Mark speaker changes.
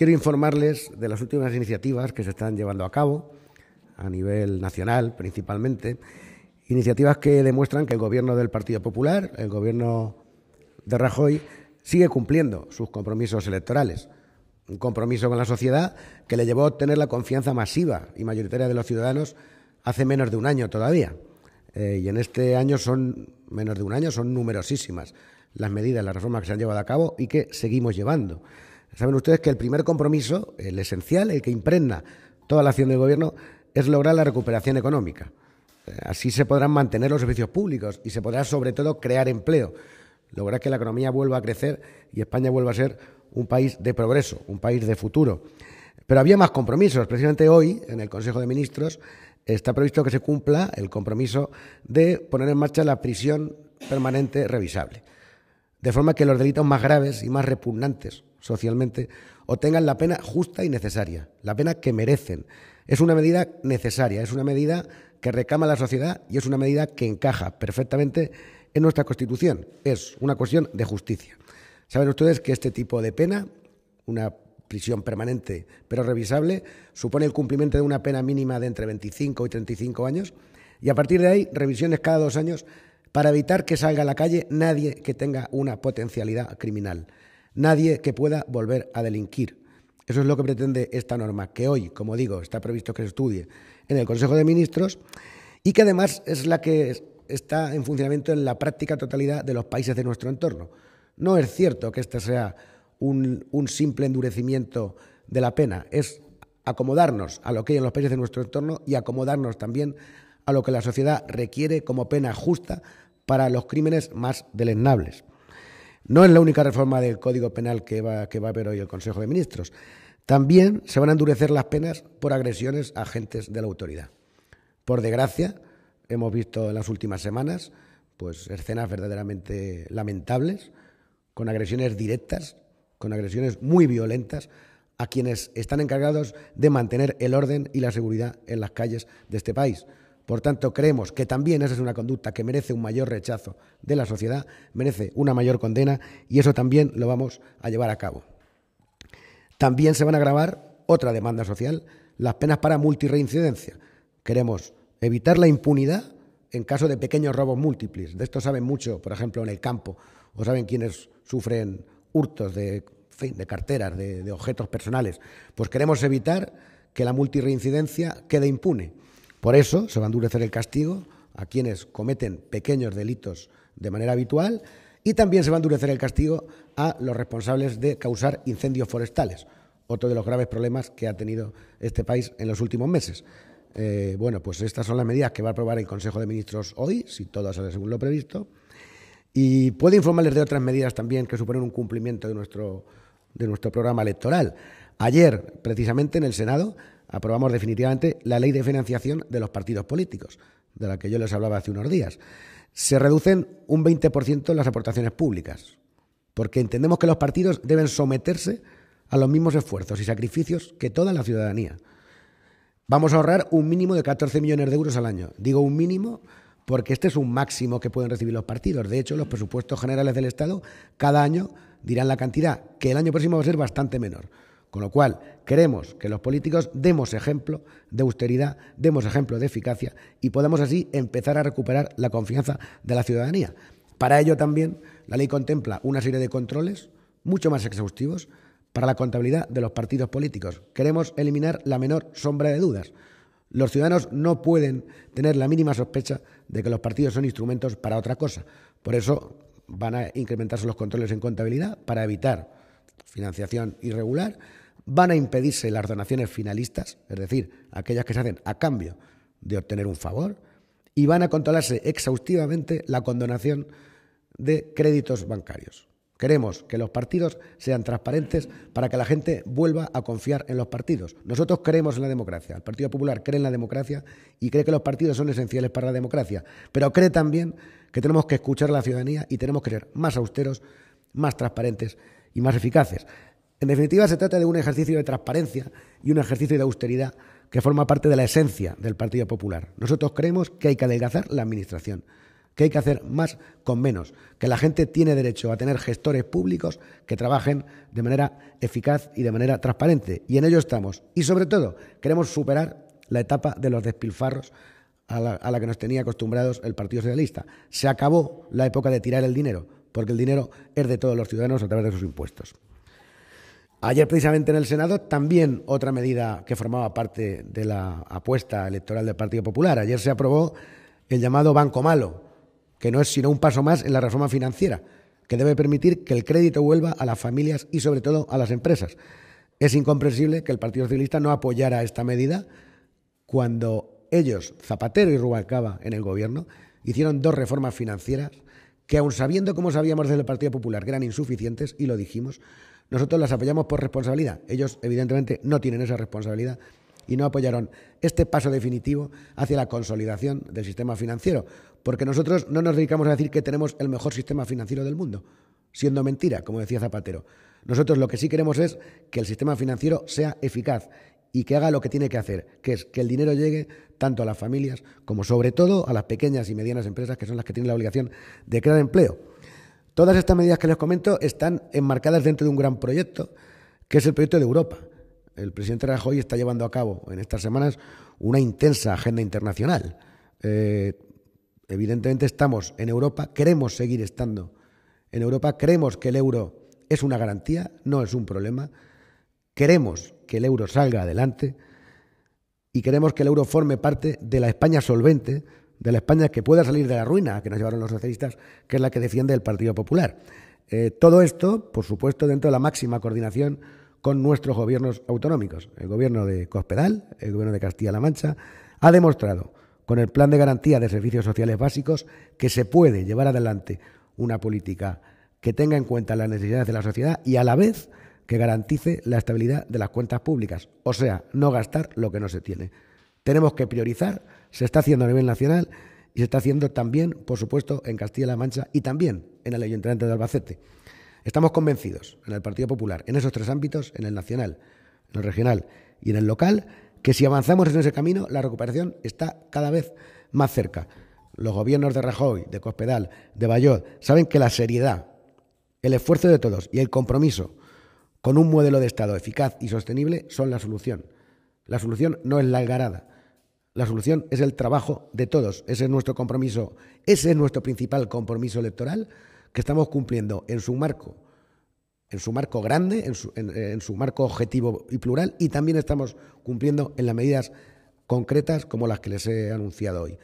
Speaker 1: Quiero informarles de las últimas iniciativas que se están llevando a cabo a nivel nacional principalmente, iniciativas que demuestran que el gobierno del Partido Popular, el gobierno de Rajoy, sigue cumpliendo sus compromisos electorales. Un compromiso con la sociedad que le llevó a obtener la confianza masiva y mayoritaria de los ciudadanos hace menos de un año todavía. Eh, y en este año son, menos de un año, son numerosísimas las medidas, las reformas que se han llevado a cabo y que seguimos llevando. Saben ustedes que el primer compromiso, el esencial, el que impregna toda la acción del Gobierno, es lograr la recuperación económica. Eh, así se podrán mantener los servicios públicos y se podrá, sobre todo, crear empleo, lograr que la economía vuelva a crecer y España vuelva a ser un país de progreso, un país de futuro. Pero había más compromisos. Precisamente hoy, en el Consejo de Ministros, está previsto que se cumpla el compromiso de poner en marcha la prisión permanente revisable. De forma que los delitos más graves y más repugnantes socialmente, tengan la pena justa y necesaria, la pena que merecen. Es una medida necesaria, es una medida que recama la sociedad y es una medida que encaja perfectamente en nuestra Constitución. Es una cuestión de justicia. Saben ustedes que este tipo de pena, una prisión permanente pero revisable, supone el cumplimiento de una pena mínima de entre 25 y 35 años y a partir de ahí revisiones cada dos años para evitar que salga a la calle nadie que tenga una potencialidad criminal. Nadie que pueda volver a delinquir. Eso es lo que pretende esta norma, que hoy, como digo, está previsto que se estudie en el Consejo de Ministros y que además es la que está en funcionamiento en la práctica totalidad de los países de nuestro entorno. No es cierto que este sea un, simple endurecimiento de la pena, es acomodarnos a lo que hay en los países de nuestro entorno y acomodarnos también a lo que la sociedad requiere como pena justa para los crímenes más deleznables. No es la única reforma del Código Penal que va, a haber hoy el Consejo de Ministros. También se van a endurecer las penas por agresiones a agentes de la autoridad. Por desgracia, hemos visto en las últimas semanas pues, escenas verdaderamente lamentables, con agresiones directas, con agresiones muy violentas a quienes están encargados de mantener el orden y la seguridad en las calles de este país. Por tanto, creemos que también esa es una conducta que merece un mayor rechazo de la sociedad, merece una mayor condena y eso también lo vamos a llevar a cabo. También se van a grabar otra demanda social, las penas para multireincidencia. Queremos evitar la impunidad en caso de pequeños robos múltiples. De esto saben mucho, por ejemplo, en el campo, o saben quienes sufren hurtos de, carteras, de, objetos personales. Pues queremos evitar que la multireincidencia quede impune. Por eso se va a endurecer el castigo a quienes cometen pequeños delitos de manera habitual y también se va a endurecer el castigo a los responsables de causar incendios forestales, otro de los graves problemas que ha tenido este país en los últimos meses. Eh, bueno, pues estas son las medidas que va a aprobar el Consejo de Ministros hoy, si todo sale según lo previsto. Y puedo informarles de otras medidas también que suponen un cumplimiento de nuestro, de nuestro programa electoral. Ayer, precisamente en el Senado, aprobamos definitivamente la ley de financiación de los partidos políticos, de la que yo les hablaba hace unos días. Se reducen un 20% las aportaciones públicas, porque entendemos que los partidos deben someterse a los mismos esfuerzos y sacrificios que toda la ciudadanía. Vamos a ahorrar un mínimo de 14 millones de euros al año. Digo un mínimo porque este es un máximo que pueden recibir los partidos. De hecho, los presupuestos generales del Estado cada año dirán la cantidad, que el año próximo va a ser bastante menor. Con lo cual, queremos que los políticos demos ejemplo de austeridad, demos ejemplo de eficacia y podamos así empezar a recuperar la confianza de la ciudadanía. Para ello también la ley contempla una serie de controles mucho más exhaustivos para la contabilidad de los partidos políticos. Queremos eliminar la menor sombra de dudas. Los ciudadanos no pueden tener la mínima sospecha de que los partidos son instrumentos para otra cosa. Por eso van a incrementarse los controles en contabilidad para evitar financiación irregular, van a impedirse las donaciones finalistas, es decir, aquellas que se hacen a cambio de obtener un favor, y van a controlarse exhaustivamente la condonación de créditos bancarios. Queremos que los partidos sean transparentes para que la gente vuelva a confiar en los partidos. Nosotros creemos en la democracia, el Partido Popular cree en la democracia y cree que los partidos son esenciales para la democracia, pero cree también que tenemos que escuchar a la ciudadanía y tenemos que ser más austeros, más transparentes y más eficaces. En definitiva, se trata de un ejercicio de transparencia y un ejercicio de austeridad que forma parte de la esencia del Partido Popular. Nosotros creemos que hay que adelgazar la Administración, que hay que hacer más con menos, que la gente tiene derecho a tener gestores públicos que trabajen de manera eficaz y de manera transparente. Y en ello estamos. Y sobre todo, queremos superar la etapa de los despilfarros a la, que nos tenía acostumbrados el Partido Socialista. Se acabó la época de tirar el dinero porque el dinero es de todos los ciudadanos a través de sus impuestos. Ayer precisamente en el Senado también otra medida que formaba parte de la apuesta electoral del Partido Popular. Ayer se aprobó el llamado Banco Malo, que no es sino un paso más en la reforma financiera, que debe permitir que el crédito vuelva a las familias y sobre todo a las empresas. Es incomprensible que el Partido Socialista no apoyara esta medida cuando ellos, Zapatero y Rubalcaba en el gobierno, hicieron dos reformas financieras que aun sabiendo como sabíamos desde el Partido Popular que eran insuficientes, y lo dijimos, nosotros las apoyamos por responsabilidad. Ellos evidentemente no tienen esa responsabilidad y no apoyaron este paso definitivo hacia la consolidación del sistema financiero, porque nosotros no nos dedicamos a decir que tenemos el mejor sistema financiero del mundo, siendo mentira, como decía Zapatero. Nosotros lo que sí queremos es que el sistema financiero sea eficaz y que haga lo que tiene que hacer, que es que el dinero llegue tanto a las familias como sobre todo a las pequeñas y medianas empresas que son las que tienen la obligación de crear empleo. Todas estas medidas que les comento están enmarcadas dentro de un gran proyecto, que es el proyecto de Europa. El presidente Rajoy está llevando a cabo en estas semanas una intensa agenda internacional. Eh, evidentemente estamos en Europa, queremos seguir estando en Europa, creemos que el euro es una garantía, no es un problema. Queremos que el euro salga adelante y queremos que el euro forme parte de la España solvente, de la España que pueda salir de la ruina que nos llevaron los socialistas, que es la que defiende el Partido Popular. Eh, todo esto, por supuesto, dentro de la máxima coordinación con nuestros gobiernos autonómicos. El gobierno de Cospedal, el gobierno de Castilla-La Mancha, ha demostrado con el plan de garantía de servicios sociales básicos que se puede llevar adelante una política que tenga en cuenta las necesidades de la sociedad y a la vez que garantice la estabilidad de las cuentas públicas, o sea, no gastar lo que no se tiene. Tenemos que priorizar, se está haciendo a nivel nacional y se está haciendo también, por supuesto, en Castilla-La Mancha y también en el Ayuntamiento de Albacete. Estamos convencidos en el Partido Popular, en esos tres ámbitos, en el nacional, en el regional y en el local, que si avanzamos en ese camino, la recuperación está cada vez más cerca. Los gobiernos de Rajoy, de Cospedal, de Bayot, saben que la seriedad, el esfuerzo de todos y el compromiso con un modelo de Estado eficaz y sostenible son la solución. La solución no es la algarada. La solución es el trabajo de todos. Ese es nuestro compromiso. Ese es nuestro principal compromiso electoral que estamos cumpliendo en su marco, en su marco grande, en su, en eh, su marco objetivo y plural, y también estamos cumpliendo en las medidas concretas como las que les he anunciado hoy.